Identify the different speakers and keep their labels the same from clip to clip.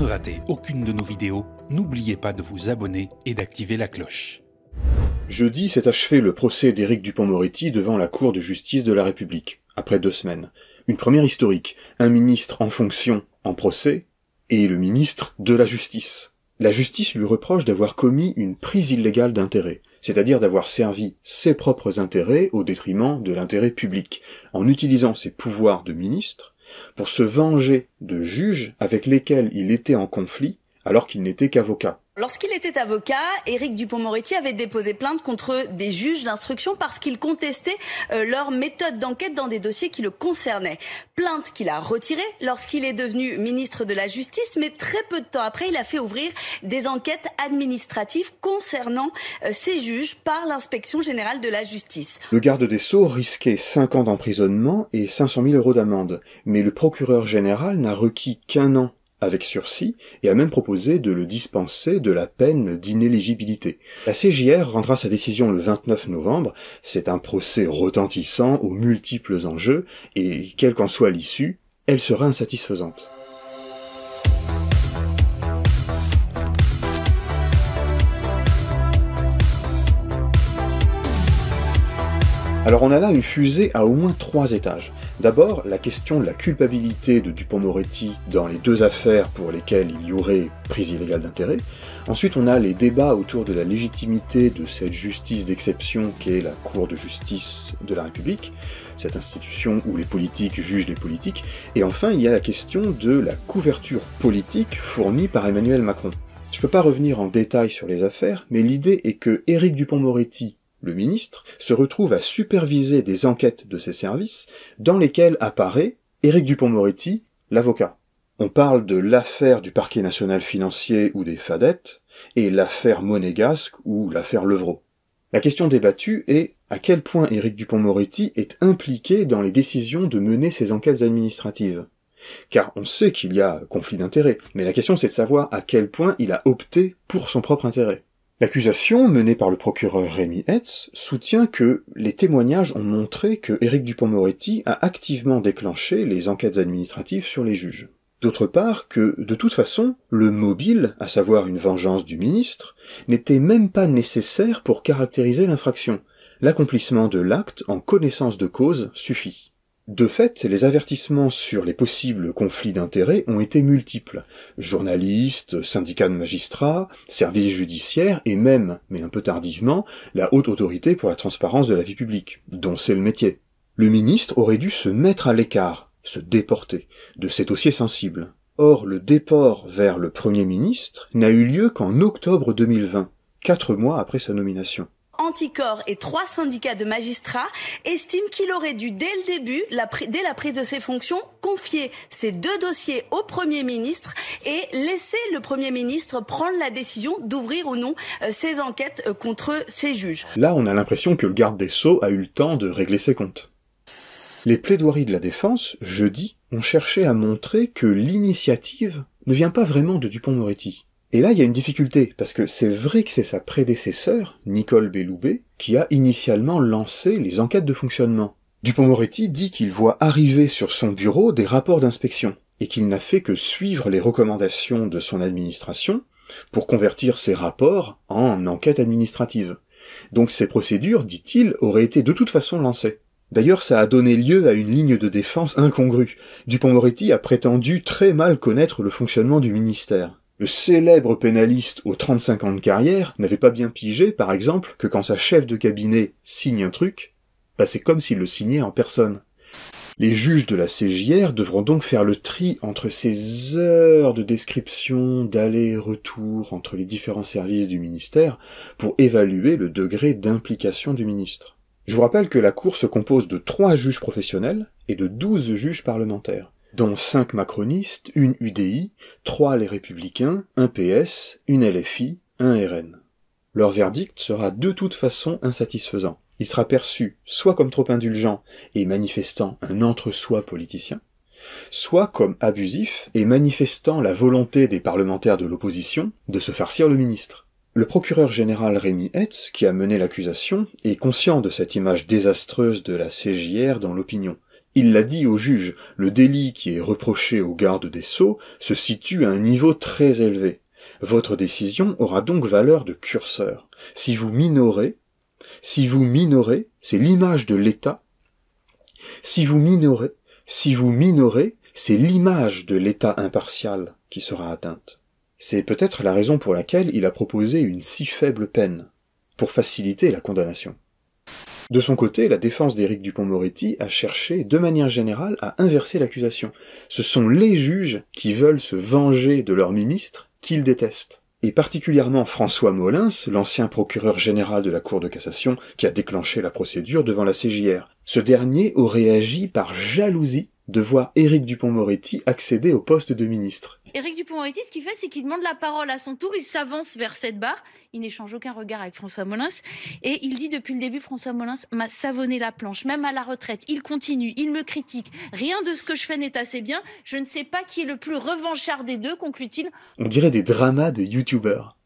Speaker 1: ne rater aucune de nos vidéos, n'oubliez pas de vous abonner et d'activer la cloche. Jeudi s'est achevé le procès d'Éric Dupont-Moretti devant la Cour de justice de la République, après deux semaines. Une première historique, un ministre en fonction en procès, et le ministre de la Justice. La justice lui reproche d'avoir commis une prise illégale d'intérêt, c'est-à-dire d'avoir servi ses propres intérêts au détriment de l'intérêt public, en utilisant ses pouvoirs de ministre pour se venger de juges avec lesquels il était en conflit alors qu'il n'était qu'avocat. Lorsqu'il était avocat, Éric Dupont-Moretti avait déposé plainte contre des juges d'instruction parce qu'il contestait euh, leur méthode d'enquête dans des dossiers qui le concernaient. Plainte qu'il a retirée lorsqu'il est devenu ministre de la Justice, mais très peu de temps après, il a fait ouvrir des enquêtes administratives concernant euh, ces juges par l'inspection générale de la justice. Le garde des Sceaux risquait 5 ans d'emprisonnement et 500 000 euros d'amende, mais le procureur général n'a requis qu'un an avec sursis et a même proposé de le dispenser de la peine d'inéligibilité. La CJR rendra sa décision le 29 novembre, c'est un procès retentissant aux multiples enjeux et quelle qu'en soit l'issue, elle sera insatisfaisante. Alors on a là une fusée à au moins trois étages. D'abord, la question de la culpabilité de Dupont-Moretti dans les deux affaires pour lesquelles il y aurait prise illégale d'intérêt. Ensuite, on a les débats autour de la légitimité de cette justice d'exception qu'est la Cour de justice de la République, cette institution où les politiques jugent les politiques. Et enfin, il y a la question de la couverture politique fournie par Emmanuel Macron. Je ne peux pas revenir en détail sur les affaires, mais l'idée est que Éric Dupont-Moretti, le ministre, se retrouve à superviser des enquêtes de ses services dans lesquelles apparaît Éric Dupont-Moretti, l'avocat. On parle de l'affaire du parquet national financier ou des fadettes et l'affaire monégasque ou l'affaire Levrault. La question débattue est à quel point Éric Dupont-Moretti est impliqué dans les décisions de mener ces enquêtes administratives. Car on sait qu'il y a conflit d'intérêts, mais la question c'est de savoir à quel point il a opté pour son propre intérêt. L'accusation, menée par le procureur Rémi Hetz, soutient que les témoignages ont montré que Éric Dupont-Moretti a activement déclenché les enquêtes administratives sur les juges. D'autre part que, de toute façon, le mobile, à savoir une vengeance du ministre, n'était même pas nécessaire pour caractériser l'infraction. L'accomplissement de l'acte en connaissance de cause suffit. De fait, les avertissements sur les possibles conflits d'intérêts ont été multiples. Journalistes, syndicats de magistrats, services judiciaires et même, mais un peu tardivement, la haute autorité pour la transparence de la vie publique, dont c'est le métier. Le ministre aurait dû se mettre à l'écart, se déporter, de ces dossiers sensibles. Or, le déport vers le Premier ministre n'a eu lieu qu'en octobre 2020, quatre mois après sa nomination. Anticor et trois syndicats de magistrats estiment qu'il aurait dû, dès le début, dès la prise de ses fonctions, confier ces deux dossiers au Premier ministre et laisser le Premier ministre prendre la décision d'ouvrir ou non ces euh, enquêtes euh, contre ces juges. Là, on a l'impression que le garde des Sceaux a eu le temps de régler ses comptes. Les plaidoiries de la défense, jeudi, ont cherché à montrer que l'initiative ne vient pas vraiment de Dupont-Moretti, et là, il y a une difficulté, parce que c'est vrai que c'est sa prédécesseur, Nicole Belloubet, qui a initialement lancé les enquêtes de fonctionnement. Dupont-Moretti dit qu'il voit arriver sur son bureau des rapports d'inspection, et qu'il n'a fait que suivre les recommandations de son administration pour convertir ces rapports en enquête administrative. Donc ces procédures, dit-il, auraient été de toute façon lancées. D'ailleurs, ça a donné lieu à une ligne de défense incongrue. Dupont-Moretti a prétendu très mal connaître le fonctionnement du ministère. Le célèbre pénaliste aux 35 ans de carrière n'avait pas bien pigé, par exemple, que quand sa chef de cabinet signe un truc, bah c'est comme s'il le signait en personne. Les juges de la CJR devront donc faire le tri entre ces heures de description, d'aller-retour entre les différents services du ministère pour évaluer le degré d'implication du ministre. Je vous rappelle que la Cour se compose de trois juges professionnels et de douze juges parlementaires dont cinq macronistes, une UDI, trois les Républicains, un PS, une LFI, un RN. Leur verdict sera de toute façon insatisfaisant. Il sera perçu soit comme trop indulgent et manifestant un entre-soi politicien, soit comme abusif et manifestant la volonté des parlementaires de l'opposition de se farcir le ministre. Le procureur général Rémi Hetz, qui a mené l'accusation, est conscient de cette image désastreuse de la CJR dans l'opinion, il l'a dit au juge, le délit qui est reproché au garde des sceaux se situe à un niveau très élevé. Votre décision aura donc valeur de curseur. Si vous minorez, si vous minorez, c'est l'image de l'État. Si vous minorez, si vous minorez, c'est l'image de l'État impartial qui sera atteinte. C'est peut-être la raison pour laquelle il a proposé une si faible peine, pour faciliter la condamnation. De son côté, la défense d'Éric Dupont-Moretti a cherché, de manière générale, à inverser l'accusation. Ce sont les juges qui veulent se venger de leur ministre qu'ils détestent et particulièrement François Molins, l'ancien procureur général de la Cour de cassation, qui a déclenché la procédure devant la CJR. Ce dernier aurait agi par jalousie de voir Éric Dupont-Moretti accéder au poste de ministre. Éric Dupont-Moretti, ce qu'il fait, c'est qu'il demande la parole à son tour, il s'avance vers cette barre, il n'échange aucun regard avec François Molins, et il dit depuis le début, François Molins m'a savonné la planche, même à la retraite, il continue, il me critique, rien de ce que je fais n'est assez bien, je ne sais pas qui est le plus revanchard des deux, conclut-il. On dirait des dramas de youtubeurs.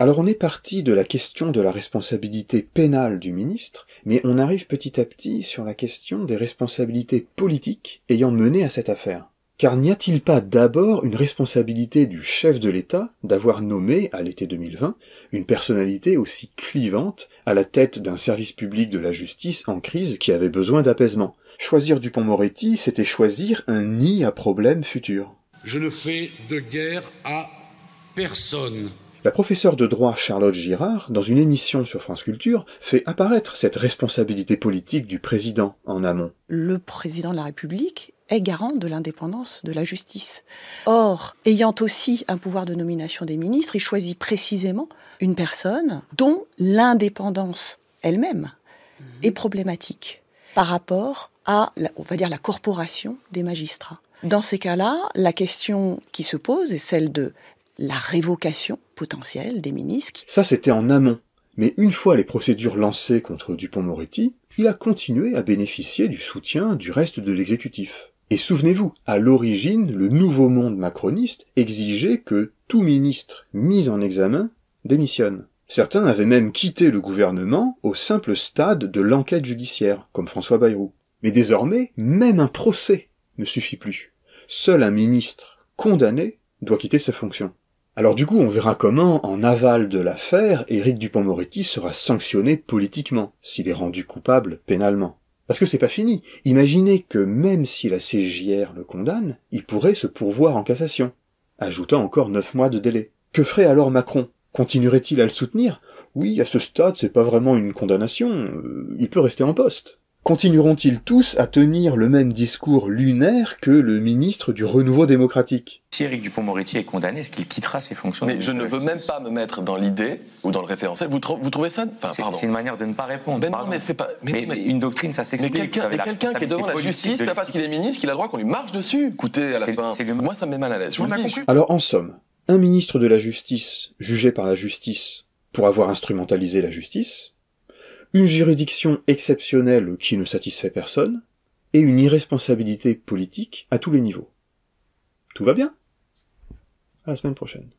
Speaker 1: Alors on est parti de la question de la responsabilité pénale du ministre, mais on arrive petit à petit sur la question des responsabilités politiques ayant mené à cette affaire. Car n'y a-t-il pas d'abord une responsabilité du chef de l'État d'avoir nommé, à l'été 2020, une personnalité aussi clivante à la tête d'un service public de la justice en crise qui avait besoin d'apaisement Choisir Dupont-Moretti, c'était choisir un nid à problèmes futur. Je ne fais de guerre à personne. La professeure de droit Charlotte Girard, dans une émission sur France Culture, fait apparaître cette responsabilité politique du président en amont. Le président de la République est garant de l'indépendance de la justice. Or, ayant aussi un pouvoir de nomination des ministres, il choisit précisément une personne dont l'indépendance elle-même est mhm. problématique par rapport à, on va dire, la corporation des magistrats. Dans ces cas-là, la question qui se pose est celle de la révocation potentielle des ministres. Ça, c'était en amont. Mais une fois les procédures lancées contre Dupont-Moretti, il a continué à bénéficier du soutien du reste de l'exécutif. Et souvenez-vous, à l'origine, le nouveau monde macroniste exigeait que tout ministre mis en examen démissionne. Certains avaient même quitté le gouvernement au simple stade de l'enquête judiciaire, comme François Bayrou. Mais désormais, même un procès ne suffit plus. Seul un ministre condamné doit quitter sa fonction. Alors du coup, on verra comment, en aval de l'affaire, Éric Dupont-Moretti sera sanctionné politiquement, s'il est rendu coupable pénalement. Parce que c'est pas fini. Imaginez que même si la CJR le condamne, il pourrait se pourvoir en cassation, ajoutant encore neuf mois de délai. Que ferait alors Macron Continuerait-il à le soutenir Oui, à ce stade, c'est pas vraiment une condamnation, euh, il peut rester en poste. Continueront-ils tous à tenir le même discours lunaire que le ministre du Renouveau démocratique Si Éric Dupont-Moretti est condamné, est-ce qu'il quittera ses fonctions Mais je ne veux même pas me mettre dans l'idée ou dans le référentiel. Vous, trouvez ça C'est une manière de ne pas répondre. Ben non, mais c'est pas. Mais, une doctrine, ça s'explique. Mais quelqu'un qui est devant la justice, pas parce qu'il est ministre, qu'il a le droit qu'on lui marche dessus. Écoutez, à la fin. Moi, ça me met mal à l'aise. Alors, en somme, un ministre de la justice jugé par la justice pour avoir instrumentalisé la justice une juridiction exceptionnelle qui ne satisfait personne, et une irresponsabilité politique à tous les niveaux. Tout va bien. À la semaine prochaine.